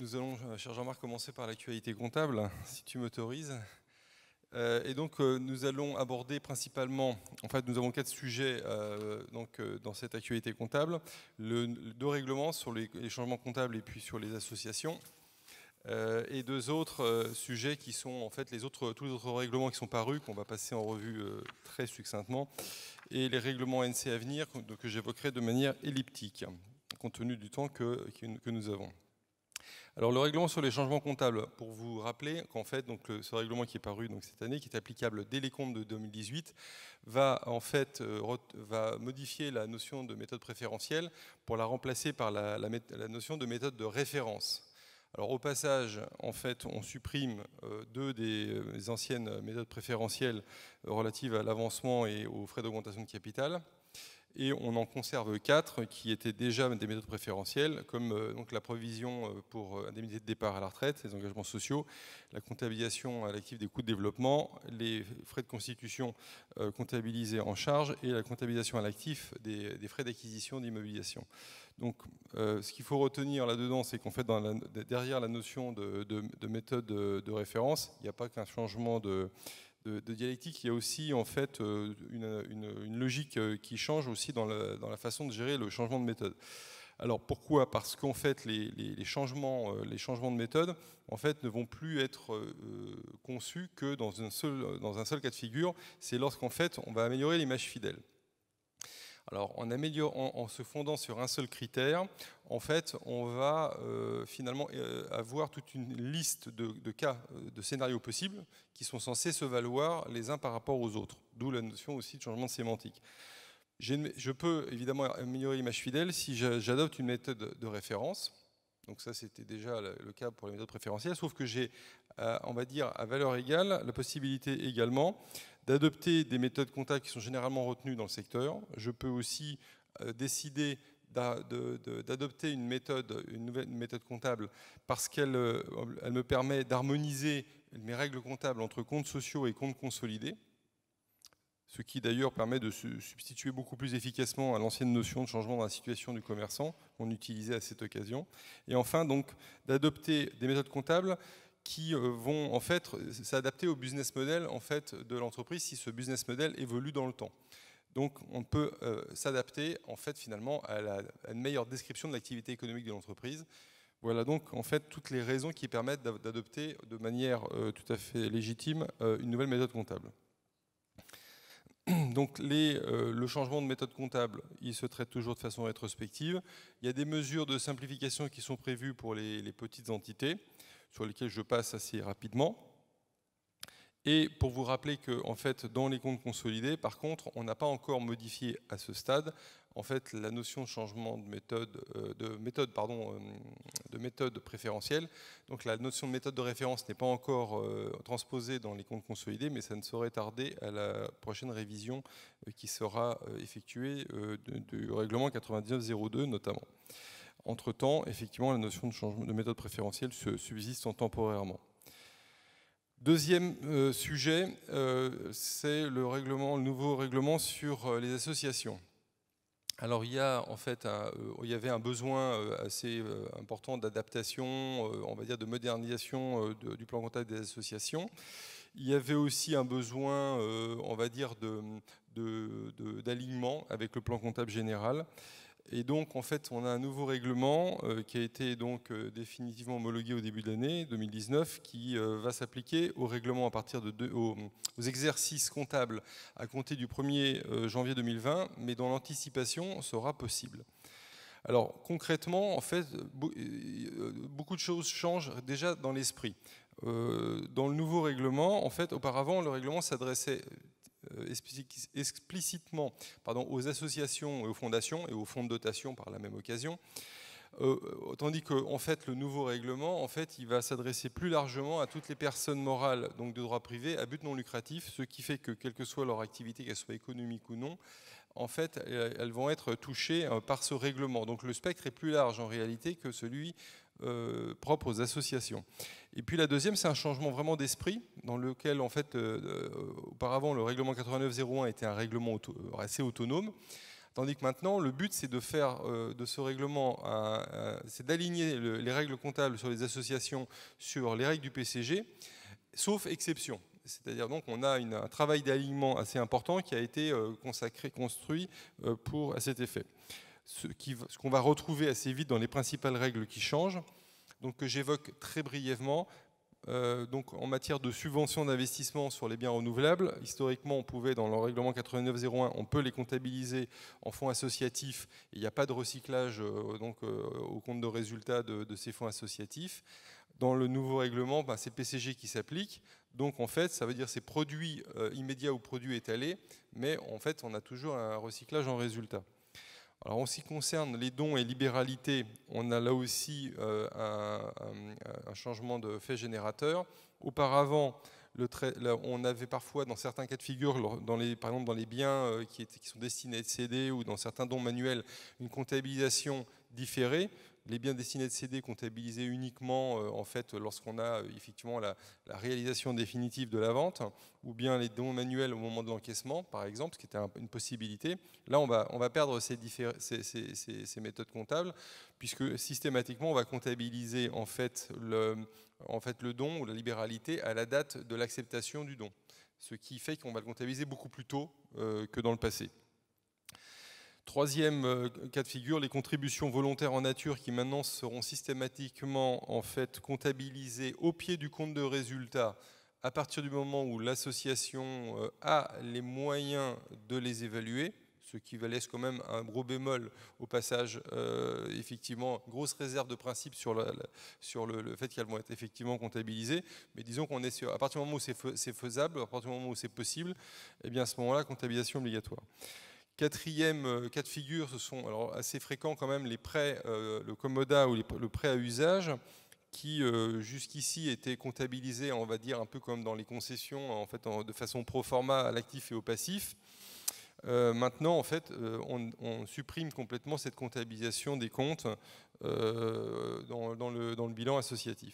Nous allons, euh, cher Jean-Marc, commencer par l'actualité comptable, si tu m'autorises. Euh, et donc, euh, nous allons aborder principalement, en fait, nous avons quatre sujets donc, dans cette actualité comptable. Le, deux règlements sur les, changements comptables et puis sur les associations. et deux autres sujets qui sont, en fait, les autres, tous les autres règlements qui sont parus, qu'on va passer en revue très succinctement. Et les règlements NC à venir, que, j'évoquerai de manière elliptique, compte tenu du temps que nous avons. Alors le règlement sur les changements comptables, pour vous rappeler qu'en fait ce règlement qui est paru cette année, qui est applicable dès les comptes de 2018, va en fait euh, modifier la notion de méthode préférentielle pour la remplacer par la, notion de méthode de référence. Alors au passage, en fait, on supprime euh, deux euh, des anciennes méthodes préférentielles relatives à l'avancement et aux frais d'augmentation de capital et on en conserve quatre qui étaient déjà des méthodes préférentielles, comme euh, donc la provision euh, pour euh, indemnité de départ à la retraite, les engagements sociaux, la comptabilisation à l'actif des coûts de développement, les frais de constitution comptabilisés en charge et la comptabilisation à l'actif des, frais d'acquisition d'immobilisation. Donc, ce qu'il faut retenir là-dedans, c'est qu'en fait, derrière la notion de, méthode de référence, il n'y a pas qu'un changement de de, dialectique, il y a aussi en fait euh, une, une, logique euh, qui change aussi dans la, façon de gérer le changement de méthode. Alors pourquoi Parce qu'en fait les, les, changements, euh, les changements de méthode en fait ne vont plus être conçus que dans, une seul dans un seul cas de figure, c'est lorsqu'en fait on va améliorer l'image fidèle. Alors en, en, se fondant sur un seul critère, en fait, on va euh, finalement euh, avoir toute une liste de, cas, euh, de scénarios possibles qui sont censés se valoir les uns par rapport aux autres, d'où la notion aussi de changement de sémantique. Je peux évidemment améliorer l'image fidèle si j'adopte une méthode de référence. Donc ça, c'était déjà le cas pour les méthodes préférentielles, sauf que j'ai, on va dire, à valeur égale, la possibilité également d'adopter des méthodes comptables qui sont généralement retenues dans le secteur. Je peux aussi euh, décider d'adopter une méthode, nouvelle méthode comptable parce qu'elle euh, me permet d'harmoniser mes règles comptables entre comptes sociaux et comptes consolidés, ce qui d'ailleurs permet de se substituer beaucoup plus efficacement à l'ancienne notion de changement dans la situation du commerçant qu'on utilisait à cette occasion. Et enfin, donc, d'adopter des méthodes comptables qui euh, vont en fait euh, s'adapter au business model en fait de l'entreprise si ce business model évolue dans le temps. Donc on peut euh, s'adapter en fait finalement à, la, une meilleure description de l'activité économique de l'entreprise. Voilà donc en fait toutes les raisons qui permettent d'adopter de manière tout à fait légitime une nouvelle méthode comptable. Donc le changement de méthode comptable, il se traite toujours de façon rétrospective. Il y a des mesures de simplification qui sont prévues pour les petites entités sur lesquels je passe assez rapidement. Et pour vous rappeler que, en fait, dans les comptes consolidés, par contre, on n'a pas encore modifié à ce stade, en fait, la notion de changement de méthode, euh, de méthode, pardon, euh, de méthode préférentielle. Donc, la notion de méthode de référence n'est pas encore euh, transposée dans les comptes consolidés, mais ça ne saurait tarder à la prochaine révision qui sera effectuée du règlement 9902, notamment. Entre-temps, effectivement, la notion de, changement, de méthode préférentielle subsiste temporairement. Deuxième euh, sujet, euh, c'est le, nouveau règlement sur euh, les associations. Alors il y avait un besoin assez important d'adaptation, on va dire de modernisation du plan comptable des associations. Il y avait aussi un besoin, on va dire, d'alignement avec le plan comptable général. Et donc, en fait, on a un nouveau règlement euh, qui a été donc euh, définitivement homologué au début de l'année 2019, qui euh, va s'appliquer au règlement à partir de deux, aux, aux, exercices comptables à compter du 1er janvier 2020, mais dont l'anticipation sera possible. Alors concrètement, en fait, beaucoup de choses changent déjà dans l'esprit. Dans le nouveau règlement, en fait, auparavant, le règlement s'adressait euh, explicitement pardon, aux associations et aux fondations et aux fonds de dotation par la même occasion. Euh, tandis que fait, le nouveau règlement, en fait, il va s'adresser plus largement à toutes les personnes morales, donc de droit privé, à but non lucratif, ce qui fait que, quelle que soit leur activité, qu'elle soit économique ou non, en fait, elles vont être touchées euh, par ce règlement. Donc le spectre est plus large en réalité que celui euh, propres aux associations. Et puis la deuxième, c'est un changement vraiment d'esprit, dans lequel, en fait, euh, euh, auparavant, le règlement 8901 était un règlement assez autonome, tandis que maintenant, le but, c'est de faire de ce règlement, c'est d'aligner les règles comptables sur les associations sur les règles du PCG, sauf exception. C'est-à-dire donc on a un travail d'alignement assez important qui a été consacré, construit pour, à cet effet ce qu'on va retrouver assez vite dans les principales règles qui changent, donc que j'évoque très brièvement. Euh, donc en matière de subvention d'investissement sur les biens renouvelables, historiquement on pouvait dans le règlement 8901, on peut les comptabiliser en fonds associatifs. Il n'y a pas de recyclage euh, donc euh, au compte de résultat de, ces fonds associatifs. Dans le nouveau règlement, bah, c'est PCG qui s'applique. Donc en fait, ça veut dire c'est produits immédiats ou produits étalés, mais en fait on a toujours un recyclage en résultat. Alors en ce qui concerne les dons et libéralités, on a là aussi euh, un, changement de fait générateur. Auparavant, on avait parfois dans certains cas de figure, par exemple dans les biens euh, qui, qui, sont destinés à être cédés ou dans certains dons manuels, une comptabilisation différée les biens destinés de CD comptabilisés uniquement euh, en fait lorsqu'on a euh, effectivement la, réalisation définitive de la vente, ou bien les dons manuels au moment de l'encaissement, par exemple, ce qui était une possibilité. Là, on va, perdre ces, méthodes comptables, puisque systématiquement, on va comptabiliser en fait le, don ou la libéralité à la date de l'acceptation du don, ce qui fait qu'on va le comptabiliser beaucoup plus tôt euh, que dans le passé. Troisième euh, cas de figure, les contributions volontaires en nature qui maintenant seront systématiquement en fait comptabilisées au pied du compte de résultat à partir du moment où l'association euh, a les moyens de les évaluer, ce qui va laisse quand même un gros bémol au passage, euh, effectivement, grosse réserve de principe sur, le, fait qu'elles vont être effectivement comptabilisées. Mais disons qu'on est à partir du moment où c'est faisable, à partir du moment où c'est possible, eh bien à ce moment-là, comptabilisation obligatoire. Quatrième euh, cas de figure, ce sont assez fréquents quand même les prêts, euh, le commoda ou le prêt à usage, qui euh, jusqu'ici étaient comptabilisés on va dire, un peu comme dans les concessions, en fait, de façon pro forma à l'actif et au passif. maintenant, en fait, on, supprime complètement cette comptabilisation des comptes dans le bilan associatif.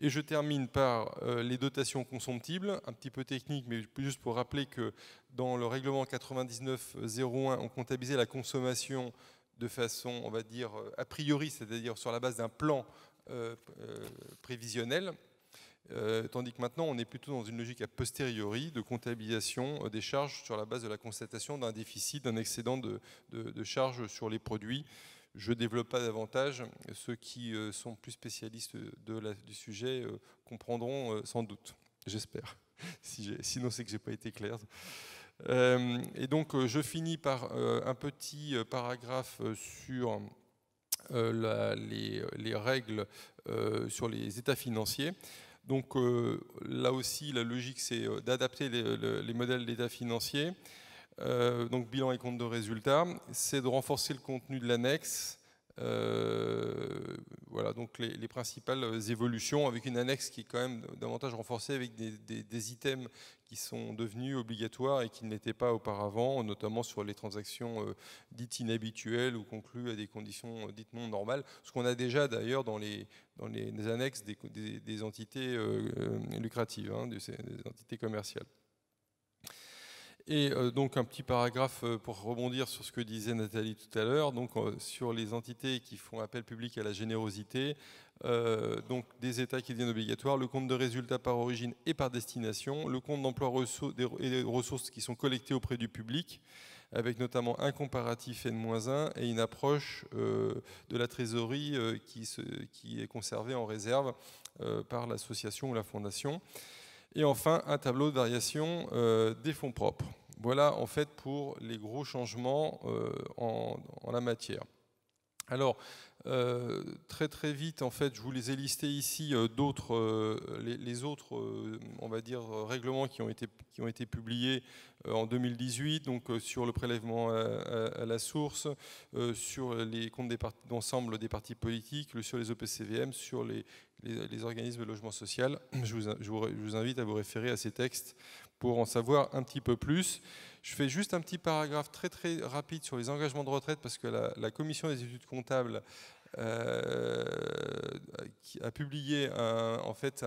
Et je termine par euh, les dotations consomptibles, un petit peu technique, mais juste pour rappeler que dans le règlement 99-01, on comptabilisait la consommation de façon, on va dire, euh, a priori, c'est-à-dire sur la base d'un plan euh, prévisionnel, tandis que maintenant, on est plutôt dans une logique a posteriori de comptabilisation des charges sur la base de la constatation d'un déficit, d'un excédent de charges sur les produits. Je ne développe pas davantage. Ceux qui euh, sont plus spécialistes de du sujet euh, comprendront euh, sans doute, j'espère. Si sinon, c'est que je n'ai pas été clair. et donc, je finis par un petit paragraphe sur les, règles sur les états financiers. Donc, là aussi, la logique, c'est d'adapter les, les, modèles d'états financiers. Euh, donc bilan et compte de résultats, c'est de renforcer le contenu de l'annexe. Euh, voilà donc les, principales évolutions avec une annexe qui est quand même davantage renforcée avec des, items qui sont devenus obligatoires et qui ne l'étaient pas auparavant, notamment sur les transactions euh, dites inhabituelles ou conclues à des conditions dites non normales, ce qu'on a déjà d'ailleurs dans les, dans les annexes des, entités lucratives, hein, des entités commerciales. Et euh, donc un petit paragraphe euh, pour rebondir sur ce que disait Nathalie tout à l'heure, donc euh, sur les entités qui font appel public à la générosité, donc des états qui deviennent obligatoires, le compte de résultats par origine et par destination, le compte d'emploi et des ressources qui sont collectées auprès du public, avec notamment un comparatif N-1 et une approche de la trésorerie qui, est conservée en réserve par l'association ou la fondation. Et enfin, un tableau de variation euh, des fonds propres. Voilà en fait pour les gros changements euh, en, en, la matière. Alors, euh, très très vite, en fait, je vous les ai listés ici euh, d'autres, euh, les, autres, on va dire, règlements qui ont été, qui ont été publiés en 2018, donc sur le prélèvement à, la source, sur les comptes d'ensemble des, partis politiques, sur les OPCVM, e sur les, les, organismes de logement social. Je vous, je vous, invite à vous référer à ces textes pour en savoir un petit peu plus. Je fais juste un petit paragraphe très très rapide sur les engagements de retraite parce que la, la commission des études comptables euh, a publié euh, en fait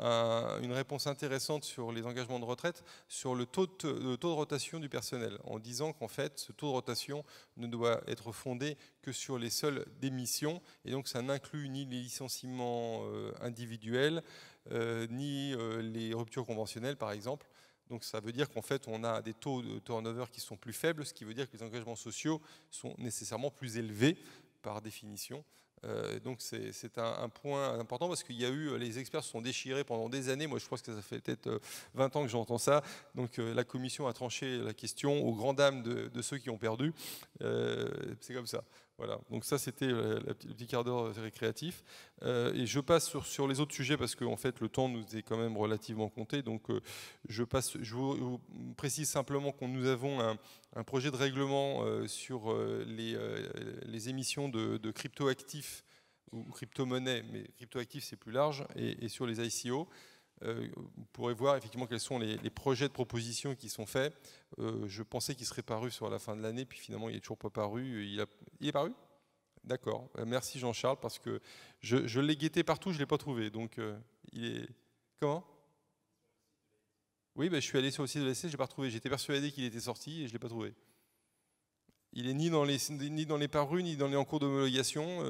euh, une réponse intéressante sur les engagements de retraite, sur le taux de, le taux de rotation du personnel, en disant qu'en fait ce taux de rotation ne doit être fondé que sur les seules démissions, et donc ça n'inclut ni les licenciements individuels, ni les ruptures conventionnelles par exemple. Donc ça veut dire qu'en fait, on a des taux de turnover qui sont plus faibles, ce qui veut dire que les engagements sociaux sont nécessairement plus élevés par définition. Euh, donc c'est un, point important parce qu'il y a eu, les experts se sont déchirés pendant des années, moi je pense que ça fait peut-être 20 euh, ans que j'entends ça, donc euh, la commission a tranché la question aux grands dames de, ceux qui ont perdu, c'est comme ça. Voilà, donc ça c'était euh, le petit quart d'heure euh, récréatif. Euh, et je passe sur, les autres sujets parce qu'en fait le temps nous est quand même relativement compté. Donc je, passe, je vous, précise simplement que nous avons un, projet de règlement sur les, émissions de, de cryptoactifs ou crypto-monnaies, mais cryptoactifs c'est plus large, et, et sur les ICO vous euh, pourrez voir effectivement quels sont les, projets de propositions qui sont faits. Euh, je pensais qu'il serait paru sur la fin de l'année, puis finalement il n'est toujours pas paru. Il, est paru D'accord. Euh, merci Jean-Charles, parce que je, l'ai guetté partout, je ne l'ai pas trouvé. Donc il est. Comment Oui, ben, je suis allé sur le site de l'essai, je ne pas trouvé, J'étais persuadé qu'il était sorti et je ne l'ai pas trouvé. Il est ni dans, les, ni dans les parus, ni dans les en cours d'homologation.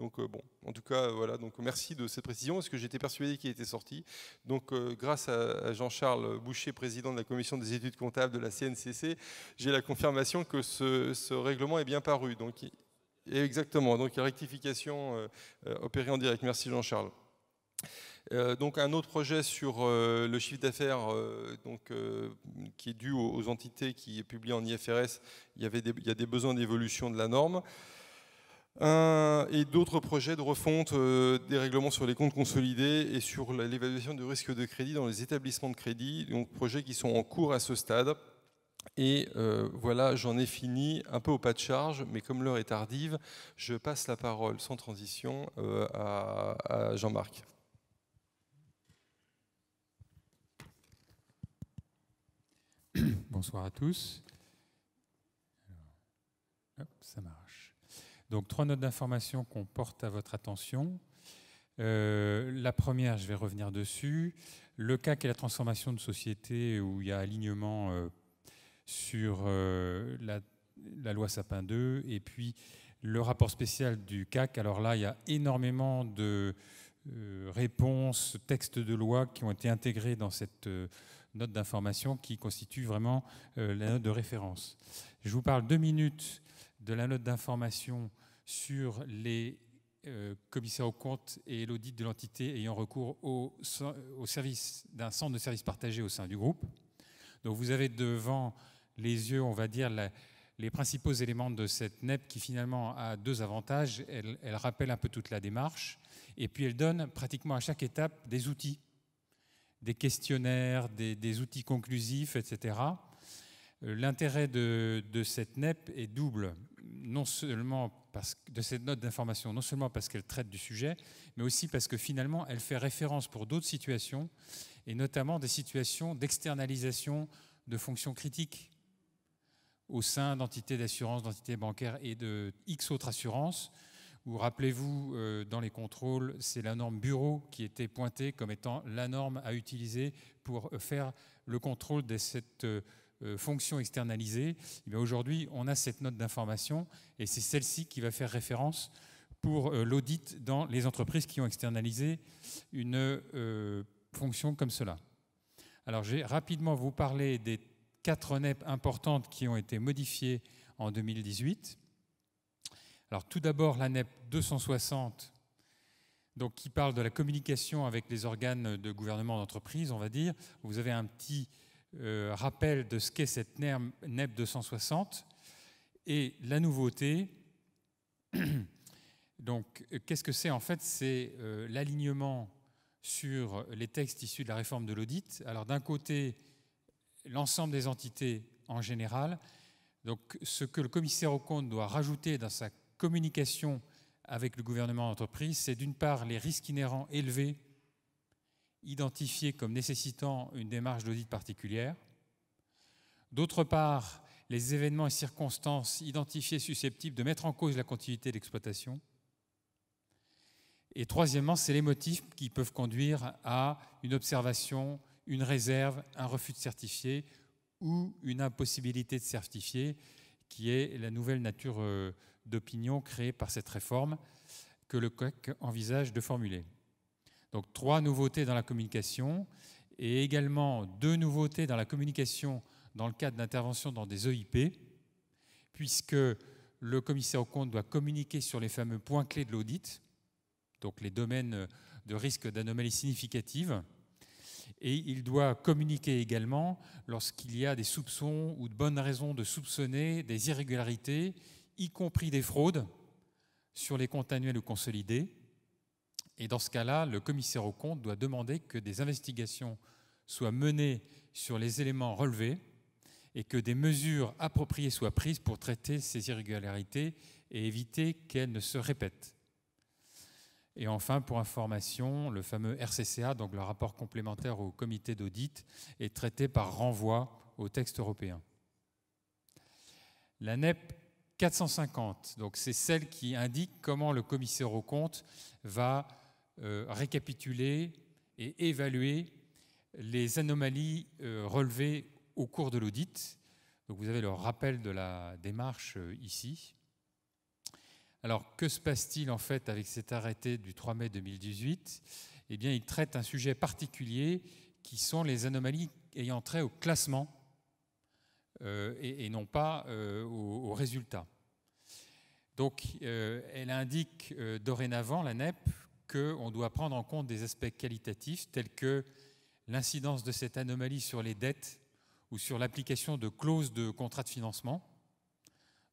Donc euh, bon, en tout cas, voilà, donc merci de cette précision, parce que j'étais persuadé qu'il était sorti. Donc euh, grâce à Jean-Charles Boucher, président de la commission des études comptables de la CNCC, j'ai la confirmation que ce, règlement est bien paru. Donc, exactement, donc rectification euh, opérée en direct. Merci Jean-Charles. donc un autre projet sur le chiffre d'affaires qui est dû aux, entités qui publient en IFRS, il y, avait il y a des besoins d'évolution de la norme et d'autres projets de refonte euh, des règlements sur les comptes consolidés et sur l'évaluation du risque de crédit dans les établissements de crédit, donc projets qui sont en cours à ce stade. Et euh, voilà, j'en ai fini un peu au pas de charge, mais comme l'heure est tardive, je passe la parole sans transition euh, à, Jean-Marc. Bonsoir à tous. ça marche. Donc trois notes d'information qu'on porte à votre attention. Euh, la première, je vais revenir dessus. Le CAC est la transformation de société où il y a alignement euh, sur euh, la, la, loi Sapin 2 et puis le rapport spécial du CAC. Alors là, il y a énormément de réponses, textes de loi qui ont été intégrés dans cette note d'information qui constitue vraiment la note de référence. Je vous parle deux minutes de la note d'information sur les euh, commissaires aux comptes et l'audit de l'entité ayant recours au, au service d'un centre de services partagés au sein du groupe. Donc vous avez devant les yeux, on va dire, les principaux éléments de cette NEP qui finalement a deux avantages. Elle, rappelle un peu toute la démarche et puis elle donne pratiquement à chaque étape des outils, des questionnaires, des, outils conclusifs, etc. Euh, l'intérêt de, de, cette NEP est double, non seulement de cette note d'information, non seulement parce qu'elle traite du sujet, mais aussi parce que finalement, elle fait référence pour d'autres situations, et notamment des situations d'externalisation de fonctions critiques au sein d'entités d'assurance, d'entités bancaires et de X autres assurances, où rappelez-vous, euh, dans les contrôles, c'est la norme bureau qui était pointée comme étant la norme à utiliser pour euh, faire le contrôle de cette euh, fonction euh, fonctions externalisées, eh aujourd'hui, on a cette note d'information et c'est celle-ci qui va faire référence pour euh, l'audit dans les entreprises qui ont externalisé une euh, fonction comme cela. Alors, j'ai rapidement vous parler des quatre NEP importantes qui ont été modifiées en 2018. Alors, tout d'abord, la NEP 260 donc, qui parle de la communication avec les organes de gouvernement d'entreprise, on va dire. Vous avez un petit euh, rappel de ce qu'est cette NEP 260. Et la nouveauté, donc, euh, qu'est-ce que c'est en fait C'est euh, l'alignement sur les textes issus de la réforme de l'audit. Alors, d'un côté, l'ensemble des entités en général. Donc, ce que le commissaire aux comptes doit rajouter dans sa communication avec le gouvernement d'entreprise, c'est d'une part les risques inhérents élevés identifiés comme nécessitant une démarche d'audit particulière. D'autre part, les événements et circonstances identifiés susceptibles de mettre en cause la continuité d'exploitation. Et troisièmement, c'est les motifs qui peuvent conduire à une observation, une réserve, un refus de certifier ou une impossibilité de certifier, qui est la nouvelle nature euh, d'opinion créée par cette réforme que le COEC e envisage de formuler. Donc trois nouveautés dans la communication et également deux nouveautés dans la communication dans le cadre d'intervention dans des EIP, puisque le commissaire au compte doit communiquer sur les fameux points clés de l'audit, donc les domaines de risque d'anomalies significatives, et il doit communiquer également lorsqu'il y a des soupçons ou de bonnes raisons de soupçonner des irrégularités, y compris des fraudes, sur les comptes annuels ou consolidés. Et dans ce cas-là, le commissaire aux comptes doit demander que des investigations soient menées sur les éléments relevés et que des mesures appropriées soient prises pour traiter ces irrégularités et éviter qu'elles ne se répètent. Et enfin, pour information, le fameux RCCA, donc le rapport complémentaire au comité d'audit, est traité par renvoi au texte européen. La NEP 450, donc c'est celle qui indique comment le commissaire aux compte va euh, récapituler et évaluer les anomalies euh, relevées au cours de l'audit. vous avez le rappel de la démarche euh, ici. Alors que se passe-t-il en fait avec cet arrêté du 3 mai 2018 Eh bien, il traite un sujet particulier qui sont les anomalies ayant trait au classement et, non pas au résultat Donc, elle indique dorénavant, la NEP, qu'on doit prendre en compte des aspects qualitatifs tels que l'incidence de cette anomalie sur les dettes ou sur l'application de clauses de contrat de financement.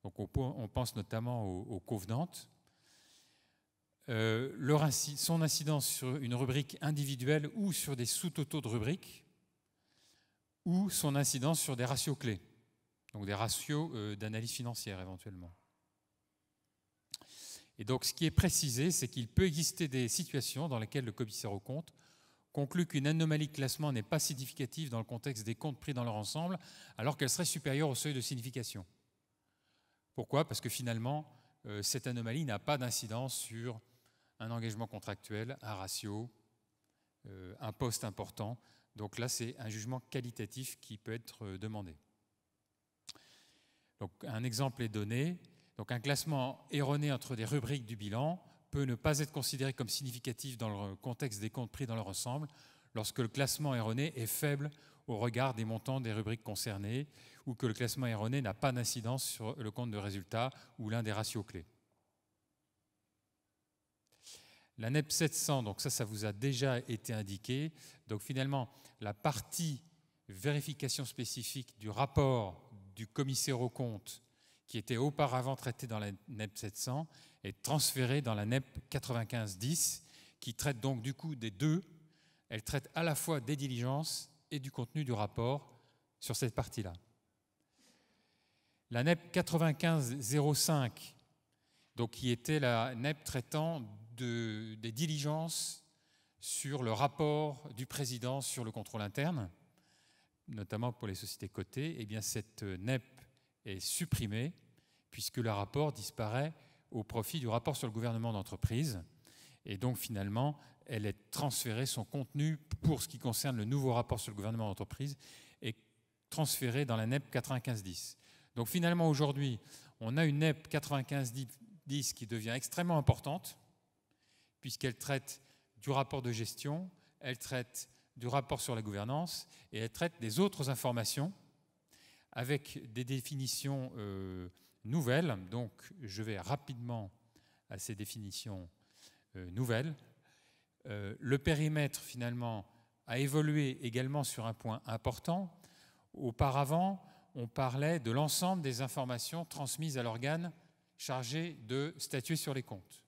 Donc on, pense notamment aux, convenantes, euh, covenantes. son incidence sur une rubrique individuelle ou sur des sous-totaux de rubriques, ou son incidence sur des ratios clés, donc des ratios euh, d'analyse financière éventuellement. Et donc, ce qui est précisé, c'est qu'il peut exister des situations dans lesquelles le commissaire aux comptes conclut qu'une anomalie de classement n'est pas significative dans le contexte des comptes pris dans leur ensemble, alors qu'elle serait supérieure au seuil de signification. Pourquoi Parce que finalement, euh, cette anomalie n'a pas d'incidence sur un engagement contractuel, un ratio, euh, un poste important. Donc là, c'est un jugement qualitatif qui peut être euh, demandé. Donc, un exemple est donné. Donc un classement erroné entre des rubriques du bilan peut ne pas être considéré comme significatif dans le contexte des comptes pris dans leur ensemble lorsque le classement erroné est faible au regard des montants des rubriques concernées ou que le classement erroné n'a pas d'incidence sur le compte de résultat ou l'un des ratios clés. La NEP e 700, donc ça, ça vous a déjà été indiqué. Donc finalement, la partie vérification spécifique du rapport du commissaire aux comptes qui était auparavant traitée dans la NEP e 700, est transférée dans la NEP 9510, qui traite donc du coup des deux. Elle traite à la fois des diligences et du contenu du rapport sur cette partie-là. La NEP 9505, donc, qui était la NEP traitant des diligences sur le rapport du président sur le contrôle interne, notamment pour les sociétés cotées, et eh bien cette NEP est supprimée puisque le rapport disparaît au profit du rapport sur le gouvernement d'entreprise. Et donc finalement, elle est transférée, son contenu pour ce qui concerne le nouveau rapport sur le gouvernement d'entreprise est transféré dans la NEP 9510. Donc finalement, aujourd'hui, on a une NEP 9510 qui devient extrêmement importante, puisqu'elle traite du rapport de gestion, elle traite du rapport sur la gouvernance et elle traite des autres informations avec des définitions euh, nouvelles. Donc je vais rapidement à ces définitions euh, nouvelles. Euh, le périmètre, finalement, a évolué également sur un point important. Auparavant, on parlait de l'ensemble des informations transmises à l'organe chargé de statuer sur les comptes.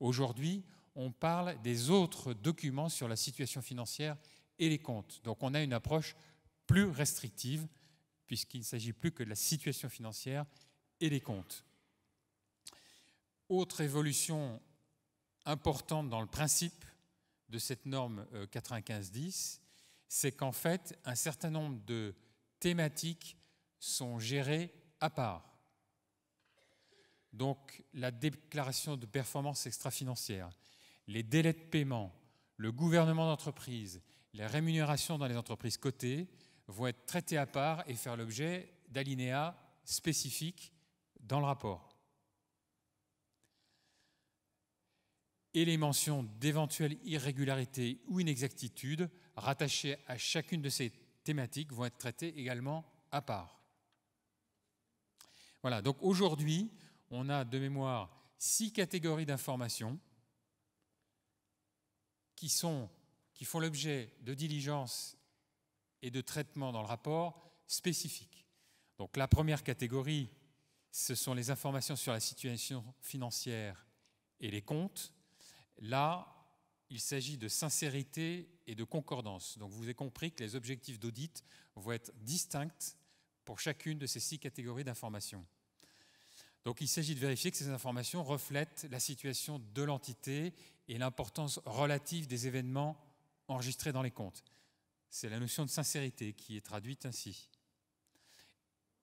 Aujourd'hui, on parle des autres documents sur la situation financière et les comptes. Donc on a une approche plus restrictive puisqu'il ne s'agit plus que de la situation financière et des comptes. Autre évolution importante dans le principe de cette norme 9510, euh, c'est qu'en fait, un certain nombre de thématiques sont gérées à part. Donc la déclaration de performance extra-financière, les délais de paiement, le gouvernement d'entreprise, les rémunérations dans les entreprises cotées, vont être traités à part et faire l'objet d'alinéas spécifiques dans le rapport. Et les mentions d'éventuelles irrégularités ou inexactitudes rattachées à chacune de ces thématiques vont être traitées également à part. Voilà, donc aujourd'hui, on a de mémoire six catégories d'informations qui, sont, qui font l'objet de diligences et de traitement dans le rapport spécifique. Donc la première catégorie, ce sont les informations sur la situation financière et les comptes. Là, il s'agit de sincérité et de concordance. Donc vous avez compris que les objectifs d'audit vont être distincts pour chacune de ces six catégories d'informations. Donc il s'agit de vérifier que ces informations reflètent la situation de l'entité et l'importance relative des événements enregistrés dans les comptes. C'est la notion de sincérité qui est traduite ainsi.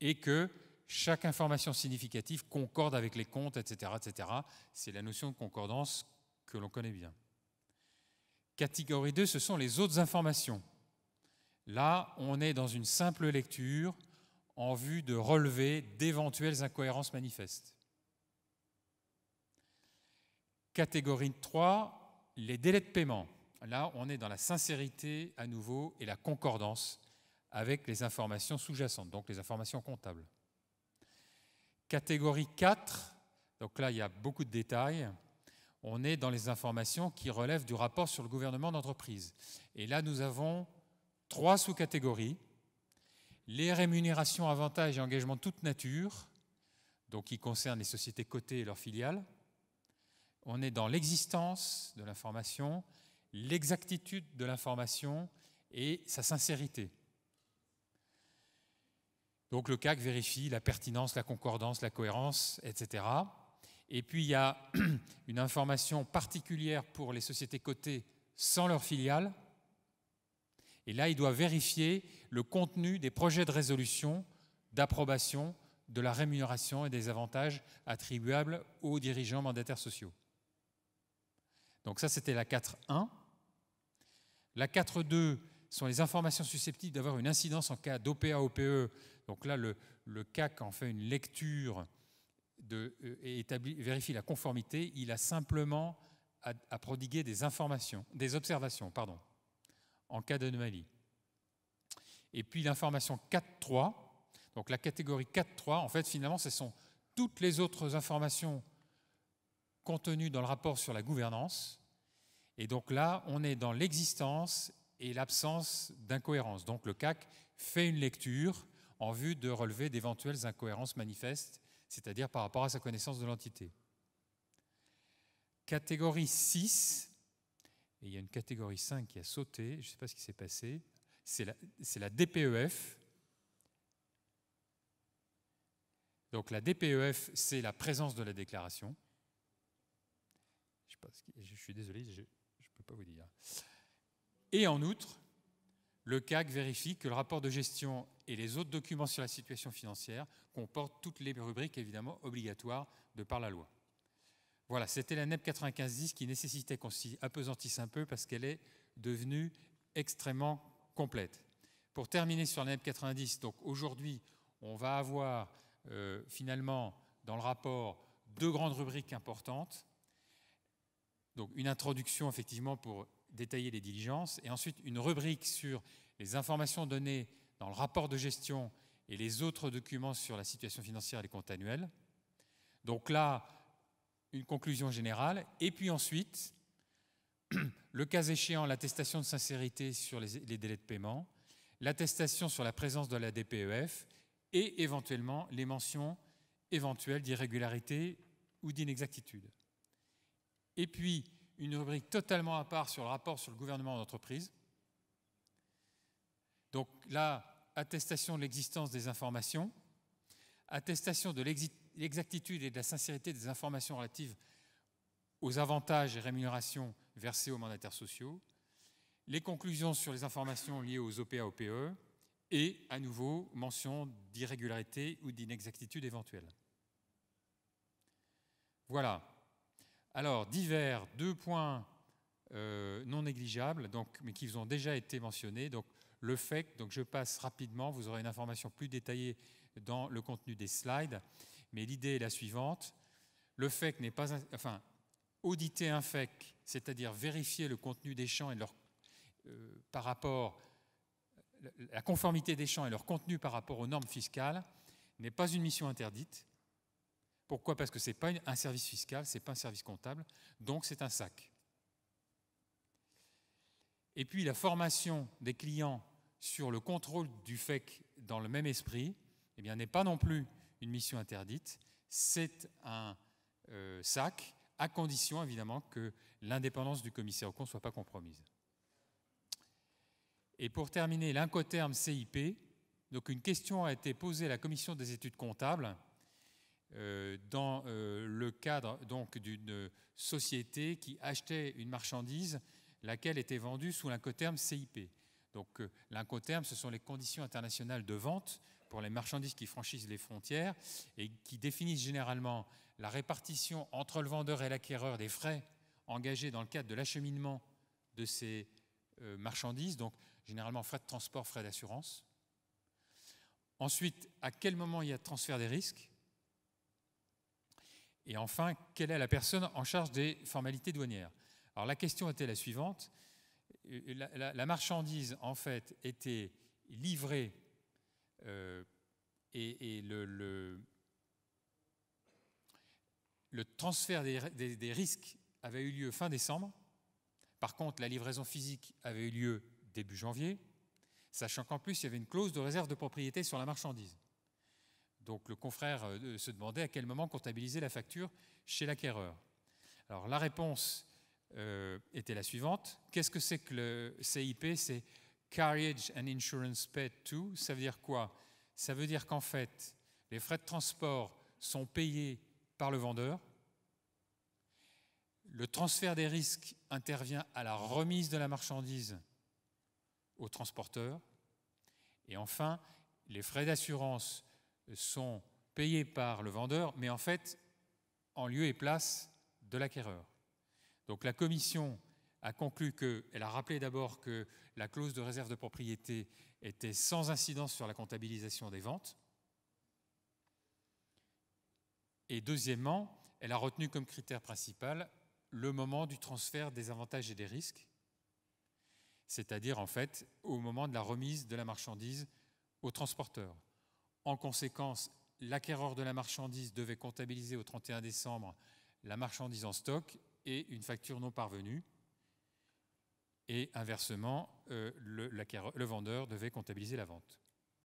Et que chaque information significative concorde avec les comptes, etc. etc. C'est la notion de concordance que l'on connaît bien. Catégorie 2, ce sont les autres informations. Là, on est dans une simple lecture en vue de relever d'éventuelles incohérences manifestes. Catégorie 3, les délais de paiement là, on est dans la sincérité à nouveau et la concordance avec les informations sous-jacentes, donc les informations comptables. Catégorie 4, donc là, il y a beaucoup de détails. On est dans les informations qui relèvent du rapport sur le gouvernement d'entreprise. Et là, nous avons trois sous-catégories. Les rémunérations, avantages et engagements de toute nature, donc qui concernent les sociétés cotées et leurs filiales. On est dans l'existence de l'information, l'exactitude de l'information et sa sincérité. Donc le CAC vérifie la pertinence, la concordance, la cohérence, etc. Et puis il y a une information particulière pour les sociétés cotées sans leur filiale. Et là, il doit vérifier le contenu des projets de résolution, d'approbation, de la rémunération et des avantages attribuables aux dirigeants mandataires sociaux. Donc ça, c'était la 4.1. La 4.2 sont les informations susceptibles d'avoir une incidence en cas d'OPA-OPE. Donc là, le, CAC en fait une lecture euh, et vérifie la conformité. Il a simplement à, prodiguer des informations, des observations, pardon, en cas d'anomalie. Et puis l'information 4.3, donc la catégorie 4.3, en fait, finalement, ce sont toutes les autres informations contenues dans le rapport sur la gouvernance et donc là, on est dans l'existence et l'absence d'incohérence. Donc le CAC fait une lecture en vue de relever d'éventuelles incohérences manifestes, c'est-à-dire par rapport à sa connaissance de l'entité. Catégorie 6, et il y a une catégorie 5 qui a sauté, je ne sais pas ce qui s'est passé, c'est la, DPEF. Donc la DPEF, c'est la présence de la déclaration. Je, sais pas, je suis désolé, et en outre, le CAC vérifie que le rapport de gestion et les autres documents sur la situation financière comportent toutes les rubriques évidemment obligatoires de par la loi. Voilà, c'était la NEP 9510 qui nécessitait qu'on s'y appesantisse un peu parce qu'elle est devenue extrêmement complète. Pour terminer sur la NEP 90, donc aujourd'hui, on va avoir euh, finalement dans le rapport deux grandes rubriques importantes donc une introduction effectivement pour détailler les diligences et ensuite une rubrique sur les informations données dans le rapport de gestion et les autres documents sur la situation financière et les comptes annuels. Donc là, une conclusion générale et puis ensuite, le cas échéant, l'attestation de sincérité sur les, délais de paiement, l'attestation sur la présence de la DPEF et éventuellement les mentions éventuelles d'irrégularité ou d'inexactitude et puis une rubrique totalement à part sur le rapport sur le gouvernement d'entreprise. Donc là, attestation de l'existence des informations, attestation de l'exactitude et de la sincérité des informations relatives aux avantages et rémunérations versées aux mandataires sociaux, les conclusions sur les informations liées aux OPA-OPE et, à nouveau, mention d'irrégularité ou d'inexactitude éventuelle. Voilà alors, divers, deux points euh, non négligeables, donc, mais qui ont déjà été mentionnés. Donc, le FEC, donc je passe rapidement, vous aurez une information plus détaillée dans le contenu des slides, mais l'idée est la suivante. Le FEC n'est pas. Enfin, auditer un FEC, c'est-à-dire vérifier le contenu des champs et leur, euh, par rapport. La conformité des champs et leur contenu par rapport aux normes fiscales n'est pas une mission interdite. Pourquoi Parce que ce n'est pas un service fiscal, ce n'est pas un service comptable, donc c'est un sac. Et puis la formation des clients sur le contrôle du FEC dans le même esprit eh n'est pas non plus une mission interdite, c'est un euh, sac, à condition évidemment que l'indépendance du commissaire au compte ne soit pas compromise. Et pour terminer, l'incoterme CIP, donc une question a été posée à la commission des études comptables euh, dans euh, le cadre donc d'une société qui achetait une marchandise laquelle était vendue sous l'incoterme CIP. Donc euh, l'incoterme, ce sont les conditions internationales de vente pour les marchandises qui franchissent les frontières et qui définissent généralement la répartition entre le vendeur et l'acquéreur des frais engagés dans le cadre de l'acheminement de ces marchandises, donc généralement frais de transport, frais d'assurance. Ensuite, à quel moment il y a transfert des risques et enfin, quelle est la personne en charge des formalités douanières Alors la question était la suivante. Euh, la, marchandise, en fait, était livrée euh, et, le, transfert des risques avait eu lieu fin décembre. Par contre, la livraison physique avait eu lieu début janvier, sachant qu'en plus, il y avait une clause de réserve de propriété sur la marchandise. Donc le confrère euh, euh, se demandait à quel moment comptabiliser la facture chez l'acquéreur. Alors la réponse euh, était la suivante. Qu'est-ce que c'est que le CIP C'est Carriage and Insurance Paid to. Ça veut dire quoi Ça veut dire qu'en fait, les frais de transport sont payés par le vendeur. Le transfert des risques intervient à la remise de la marchandise au transporteur. Et enfin, les frais d'assurance sont payés par le vendeur, mais en fait en lieu et place de l'acquéreur. Donc la commission a conclu qu'elle a rappelé d'abord que la clause de réserve de propriété était sans incidence sur la comptabilisation des ventes. Et deuxièmement, elle a retenu comme critère principal le moment du transfert des avantages et des risques, c'est-à-dire en fait au moment de la remise de la marchandise au transporteur. En conséquence, l'acquéreur de la marchandise devait comptabiliser au 31 décembre la marchandise en stock et une facture non parvenue. Et inversement, euh, le vendeur devait comptabiliser la vente.